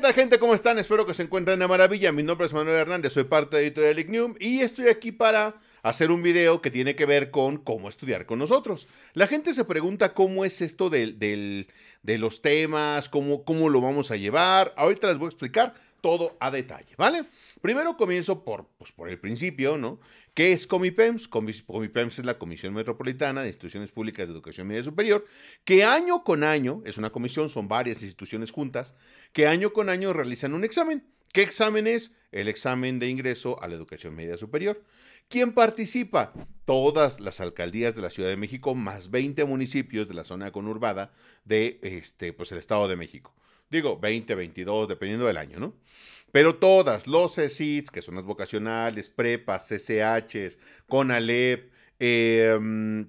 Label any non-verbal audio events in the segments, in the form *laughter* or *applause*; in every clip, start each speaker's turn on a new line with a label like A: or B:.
A: tal gente? ¿Cómo están? Espero que se encuentren a maravilla. Mi nombre es Manuel Hernández, soy parte de Editorial Ignium y estoy aquí para hacer un video que tiene que ver con cómo estudiar con nosotros. La gente se pregunta cómo es esto de, los temas, cómo, cómo lo vamos a llevar. Ahorita les voy a explicar, todo a detalle, ¿vale? Primero comienzo por, pues, por el principio, ¿no? ¿Qué es Comipems? Comipems es la Comisión Metropolitana de Instituciones Públicas de Educación Media Superior, que año con año, es una comisión, son varias instituciones juntas, que año con año realizan un examen. ¿Qué examen es? El examen de ingreso a la educación media superior. ¿Quién participa? Todas las alcaldías de la Ciudad de México, más 20 municipios de la zona conurbada de este, pues, el Estado de México. Digo, 20, 22, dependiendo del año, ¿no? Pero todas, los CECITS, que son las vocacionales, prepas, CCHs, CONALEP, em,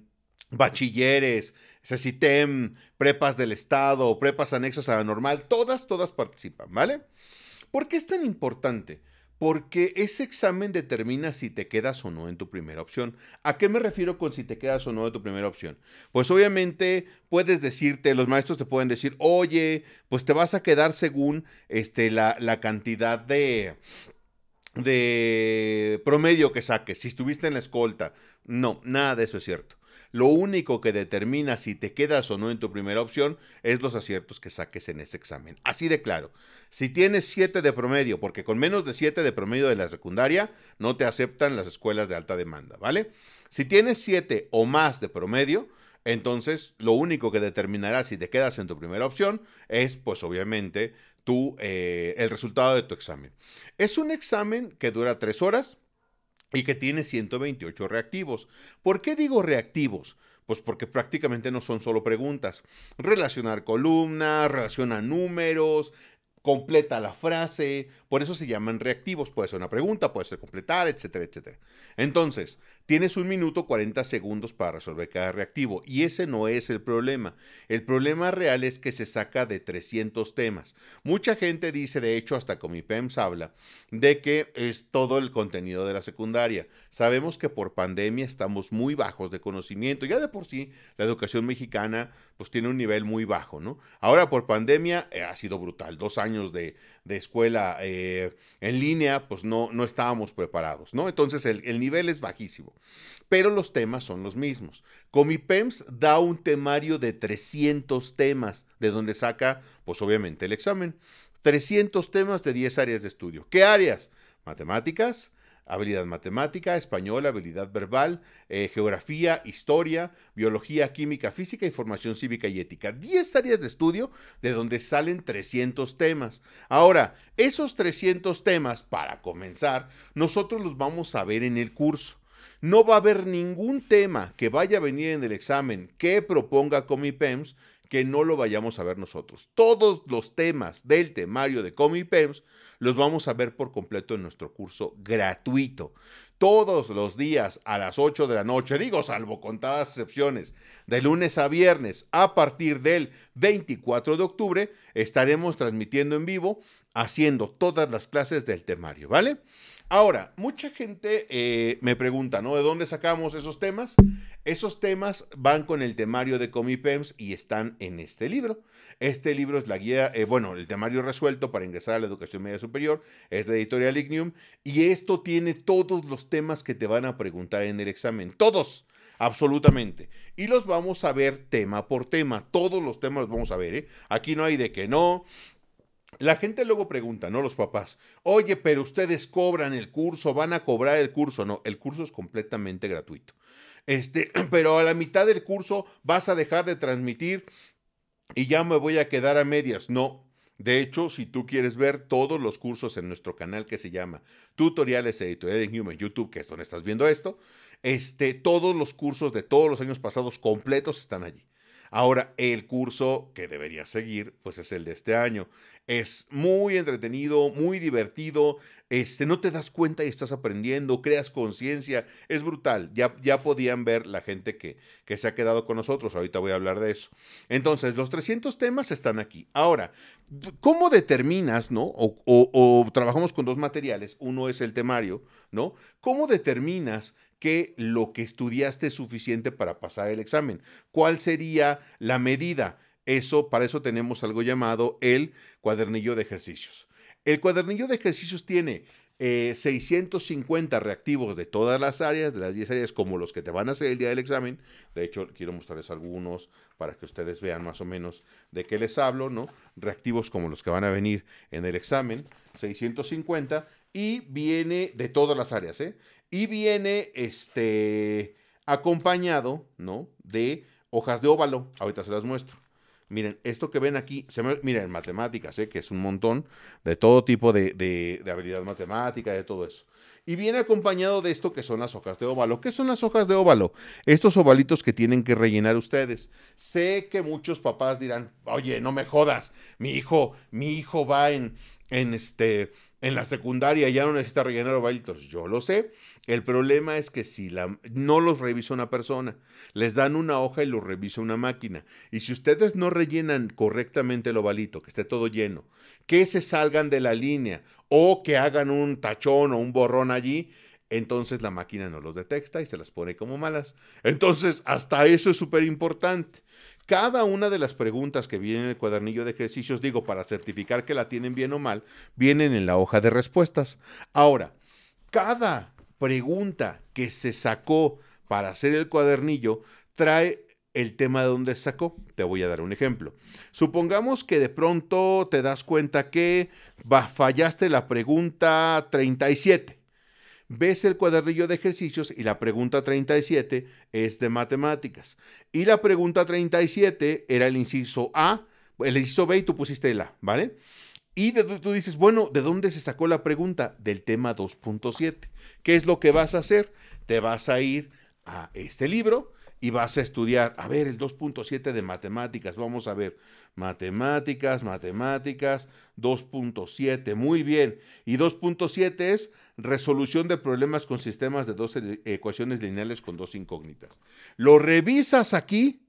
A: bachilleres, CECITEM, prepas del Estado, prepas anexas a la normal, todas, todas participan, ¿vale? ¿Por qué es tan importante? porque ese examen determina si te quedas o no en tu primera opción. ¿A qué me refiero con si te quedas o no en tu primera opción? Pues obviamente puedes decirte, los maestros te pueden decir, oye, pues te vas a quedar según este, la, cantidad de, de promedio que saques, si estuviste en la escolta. No, nada de eso es cierto. Lo único que determina si te quedas o no en tu primera opción es los aciertos que saques en ese examen. Así de claro. Si tienes siete de promedio, porque con menos de siete de promedio de la secundaria no te aceptan las escuelas de alta demanda, ¿vale? Si tienes siete o más de promedio, entonces lo único que determinará si te quedas en tu primera opción es, pues obviamente, tú eh, el resultado de tu examen. Es un examen que dura tres horas y que tiene 128 reactivos. ¿Por qué digo reactivos? Pues porque prácticamente no son solo preguntas. Relacionar columnas, relaciona números, completa la frase, por eso se llaman reactivos, puede ser una pregunta, puede ser completar, etcétera, etcétera. Entonces, tienes un minuto 40 segundos para resolver cada reactivo y ese no es el problema. El problema real es que se saca de 300 temas. Mucha gente dice, de hecho, hasta con mi habla, de que es todo el contenido de la secundaria. Sabemos que por pandemia estamos muy bajos de conocimiento, ya de por sí la educación mexicana pues tiene un nivel muy bajo, ¿no? Ahora por pandemia eh, ha sido brutal, dos años años de, escuela eh, en línea, pues no, no estábamos preparados, ¿no? Entonces el, el nivel es bajísimo, pero los temas son los mismos. Comipems da un temario de 300 temas, de donde saca, pues obviamente, el examen. 300 temas de 10 áreas de estudio. ¿Qué áreas? Matemáticas, habilidad matemática, español, habilidad verbal, eh, geografía, historia, biología, química, física información formación cívica y ética. 10 áreas de estudio de donde salen 300 temas. Ahora, esos 300 temas, para comenzar, nosotros los vamos a ver en el curso. No va a haber ningún tema que vaya a venir en el examen que proponga Comipems que no lo vayamos a ver nosotros. Todos los temas del temario de Comipems los vamos a ver por completo en nuestro curso gratuito. Todos los días a las 8 de la noche, digo salvo contadas excepciones, de lunes a viernes a partir del 24 de octubre estaremos transmitiendo en vivo haciendo todas las clases del temario, ¿vale? Ahora, mucha gente eh, me pregunta, ¿no? ¿De dónde sacamos esos temas? Esos temas van con el temario de Comipems y están en este libro. Este libro es la guía, eh, bueno, el temario resuelto para ingresar a la educación media superior, es de Editorial Ignium, y esto tiene todos los temas que te van a preguntar en el examen, todos. Absolutamente. Y los vamos a ver tema por tema. Todos los temas los vamos a ver. ¿eh? Aquí no hay de que no, la gente luego pregunta, no los papás, oye, pero ustedes cobran el curso, van a cobrar el curso. No, el curso es completamente gratuito. Este, *clears throat* pero a la mitad del curso vas a dejar de transmitir y ya me voy a quedar a medias. No. De hecho, si tú quieres ver todos los cursos en nuestro canal que se llama Tutoriales Editorial en Human YouTube, que es donde estás viendo esto, este, todos los cursos de todos los años pasados completos están allí. Ahora, el curso que deberías seguir, pues es el de este año. Es muy entretenido, muy divertido, este, no te das cuenta y estás aprendiendo, creas conciencia, es brutal. Ya, ya podían ver la gente que, que se ha quedado con nosotros, ahorita voy a hablar de eso. Entonces, los 300 temas están aquí. Ahora, ¿cómo determinas, no? O, o trabajamos con dos materiales, uno es el temario, ¿no? ¿Cómo determinas que lo que estudiaste es suficiente para pasar el examen. ¿Cuál sería la medida? Eso, para eso tenemos algo llamado el cuadernillo de ejercicios. El cuadernillo de ejercicios tiene 650 eh, reactivos de todas las áreas, de las 10 áreas, como los que te van a hacer el día del examen. De hecho, quiero mostrarles algunos para que ustedes vean más o menos de qué les hablo, ¿no? Reactivos como los que van a venir en el examen, 650 y viene de todas las áreas, ¿eh? Y viene este acompañado, ¿no? De hojas de óvalo. Ahorita se las muestro. Miren, esto que ven aquí, se miren, matemáticas, ¿eh? que es un montón de todo tipo de, de, habilidad matemática, de todo eso. Y viene acompañado de esto que son las hojas de óvalo. ¿Qué son las hojas de óvalo? Estos ovalitos que tienen que rellenar ustedes. Sé que muchos papás dirán, oye, no me jodas, mi hijo, mi hijo va en, en este, en la secundaria ya no necesita rellenar ovalitos. yo lo sé. El problema es que si la, no los revisa una persona, les dan una hoja y los revisa una máquina. Y si ustedes no rellenan correctamente el ovalito, que esté todo lleno, que se salgan de la línea o que hagan un tachón o un borrón allí, entonces la máquina no los detecta y se las pone como malas. Entonces, hasta eso es súper importante. Cada una de las preguntas que vienen en el cuadernillo de ejercicios, digo, para certificar que la tienen bien o mal, vienen en la hoja de respuestas. Ahora, cada pregunta que se sacó para hacer el cuadernillo trae el tema de dónde sacó. Te voy a dar un ejemplo. Supongamos que de pronto te das cuenta que fallaste la pregunta 37 ves el cuadernillo de ejercicios y la pregunta 37 es de matemáticas. Y la pregunta 37 era el inciso A, el inciso B y tú pusiste el A, ¿vale? Y tú dices, bueno, ¿de dónde se sacó la pregunta? Del tema 2.7. ¿Qué es lo que vas a hacer? Te vas a ir a este libro y vas a estudiar, a ver, el 2.7 de matemáticas, vamos a ver, matemáticas, matemáticas, 2.7, muy bien. Y 2.7 es resolución de problemas con sistemas de dos ecuaciones lineales con dos incógnitas. Lo revisas aquí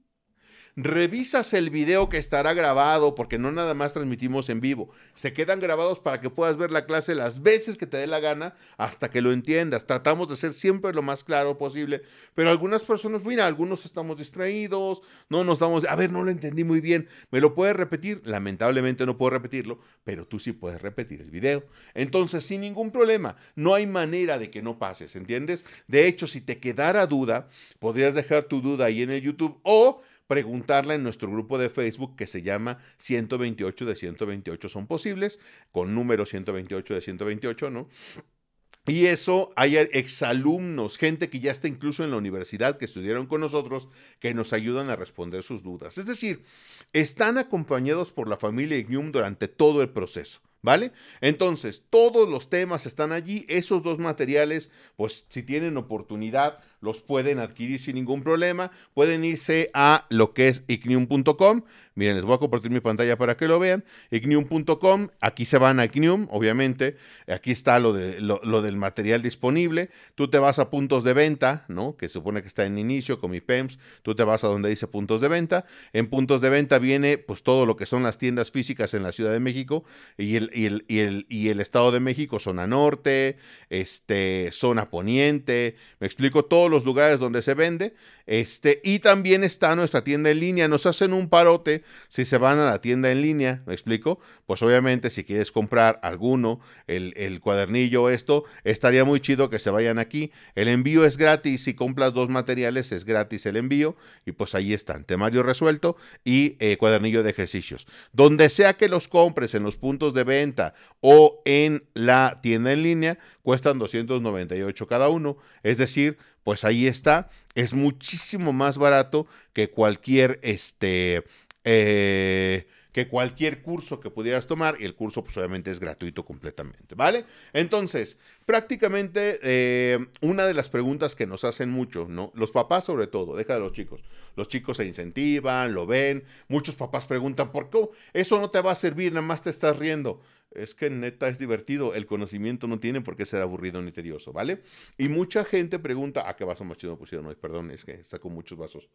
A: revisas el video que estará grabado, porque no nada más transmitimos en vivo, se quedan grabados para que puedas ver la clase las veces que te dé la gana hasta que lo entiendas. Tratamos de ser siempre lo más claro posible, pero algunas personas, mira, algunos estamos distraídos, no nos damos, a ver, no lo entendí muy bien, ¿me lo puedes repetir? Lamentablemente no puedo repetirlo, pero tú sí puedes repetir el video. Entonces, sin ningún problema, no hay manera de que no pases, ¿entiendes? De hecho, si te quedara duda, podrías dejar tu duda ahí en el YouTube o preguntarla en nuestro grupo de Facebook que se llama 128 de 128 son posibles, con número 128 de 128, ¿no? Y eso hay exalumnos, gente que ya está incluso en la universidad, que estudiaron con nosotros, que nos ayudan a responder sus dudas. Es decir, están acompañados por la familia Igneum durante todo el proceso. ¿Vale? Entonces, todos los temas están allí, esos dos materiales, pues si tienen oportunidad, los pueden adquirir sin ningún problema. Pueden irse a lo que es icnium.com. Miren, les voy a compartir mi pantalla para que lo vean. Icnium.com, aquí se van a Icnium, obviamente. Aquí está lo, de, lo, del material disponible. Tú te vas a puntos de venta, ¿no? Que supone que está en inicio con mi PEMS. Tú te vas a donde dice puntos de venta. En puntos de venta viene pues todo lo que son las tiendas físicas en la Ciudad de México y el, y el, y el, y el Estado de México, zona norte, este, zona poniente. Me explico todo lo los lugares donde se vende. Este, y también está nuestra tienda en línea. Nos hacen un parote si se van a la tienda en línea, ¿me explico? Pues obviamente si quieres comprar alguno, el, el cuadernillo, esto, estaría muy chido que se vayan aquí. El envío es gratis, si compras dos materiales es gratis el envío. Y pues ahí están, temario resuelto y eh, cuadernillo de ejercicios. Donde sea que los compres, en los puntos de venta o en la tienda en línea, cuestan 298 cada uno. Es decir, pues ahí está. Es muchísimo más barato que cualquier, este, eh, que cualquier curso que pudieras tomar. Y el curso, pues obviamente es gratuito completamente, ¿vale? Entonces, prácticamente eh, una de las preguntas que nos hacen mucho, ¿no? Los papás sobre todo, deja de los chicos. Los chicos se incentivan, lo ven. Muchos papás preguntan, ¿por qué eso no te va a servir? Nada más te estás riendo es que neta es divertido, el conocimiento no tiene por qué ser aburrido ni tedioso, ¿vale? Y mucha gente pregunta, ¿a ah, qué vaso más chido pusieron hoy? Perdón, es que saco muchos vasos.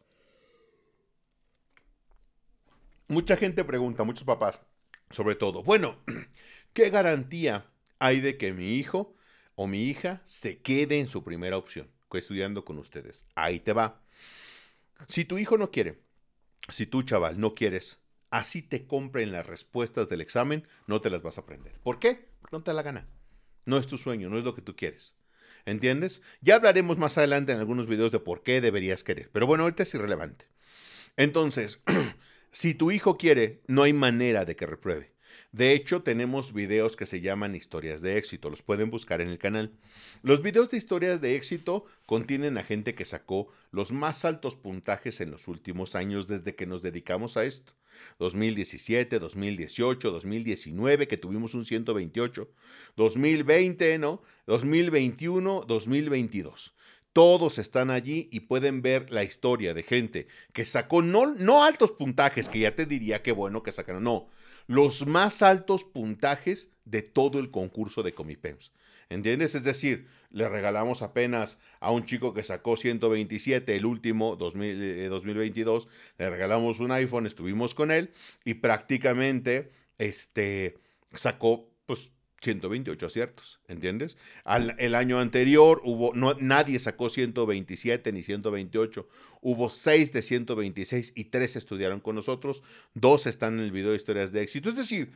A: Mucha gente pregunta, muchos papás, sobre todo, bueno, *clears throat* ¿qué garantía hay de que mi hijo o mi hija se quede en su primera opción, estudiando con ustedes? Ahí te va. Si tu hijo no quiere, si tú chaval no quieres, así te compren las respuestas del examen, no te las vas a aprender. ¿Por qué? Porque no te da la gana. No es tu sueño, no es lo que tú quieres. ¿Entiendes? Ya hablaremos más adelante en algunos videos de por qué deberías querer. Pero bueno, ahorita es irrelevante. Entonces, *clears throat* si tu hijo quiere, no hay manera de que repruebe. De hecho, tenemos videos que se llaman historias de éxito, los pueden buscar en el canal. Los videos de historias de éxito contienen a gente que sacó los más altos puntajes en los últimos años desde que nos dedicamos a esto. 2017, 2018, 2019, que tuvimos un 128, 2020, ¿no? 2021, 2022. Todos están allí y pueden ver la historia de gente que sacó no, no altos puntajes, que ya te diría que bueno que sacaron, no, los más altos puntajes de todo el concurso de Comipems. ¿Entiendes? Es decir, le regalamos apenas a un chico que sacó 127, el último 2022, eh, le regalamos un iPhone, estuvimos con él y prácticamente este, sacó pues 128 aciertos, ¿entiendes? Al, el año anterior hubo, no, nadie sacó 127 ni 128, hubo 6 de 126 y 3 estudiaron con nosotros, dos están en el video de historias de éxito. Es decir,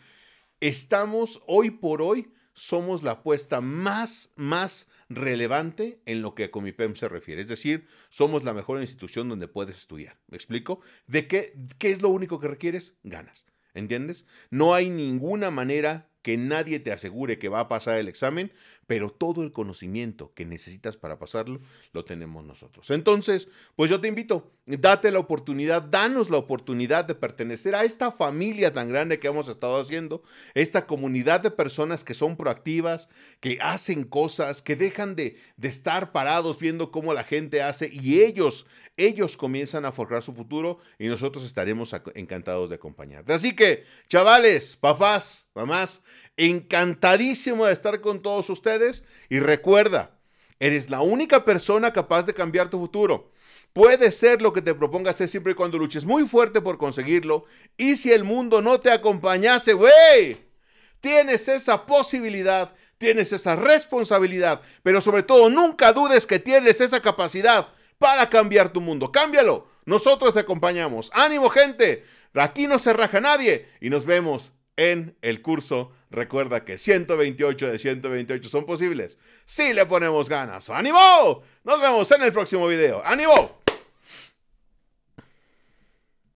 A: estamos hoy por hoy somos la apuesta más, más relevante en lo que a Comipem se refiere. Es decir, somos la mejor institución donde puedes estudiar. ¿Me explico? ¿De qué, qué es lo único que requieres? Ganas. ¿Entiendes? No hay ninguna manera que nadie te asegure que va a pasar el examen, pero todo el conocimiento que necesitas para pasarlo lo tenemos nosotros. Entonces, pues yo te invito, date la oportunidad, danos la oportunidad de pertenecer a esta familia tan grande que hemos estado haciendo, esta comunidad de personas que son proactivas, que hacen cosas, que dejan de, de estar parados viendo cómo la gente hace y ellos, ellos comienzan a forjar su futuro y nosotros estaremos encantados de acompañarte. Así que, chavales, papás, mamás, encantadísimo de estar con todos ustedes y recuerda, eres la única persona capaz de cambiar tu futuro. Puede ser lo que te propongas ser siempre y cuando luches muy fuerte por conseguirlo. Y si el mundo no te acompañase, güey, tienes esa posibilidad, tienes esa responsabilidad, pero sobre todo nunca dudes que tienes esa capacidad para cambiar tu mundo. Cámbialo. Nosotros te acompañamos. Ánimo, gente. Aquí no se raja nadie y nos vemos en el curso. Recuerda que 128 de 128 son posibles. Si le ponemos ganas. ¡Ánimo! Nos vemos en el próximo video. ¡Ánimo!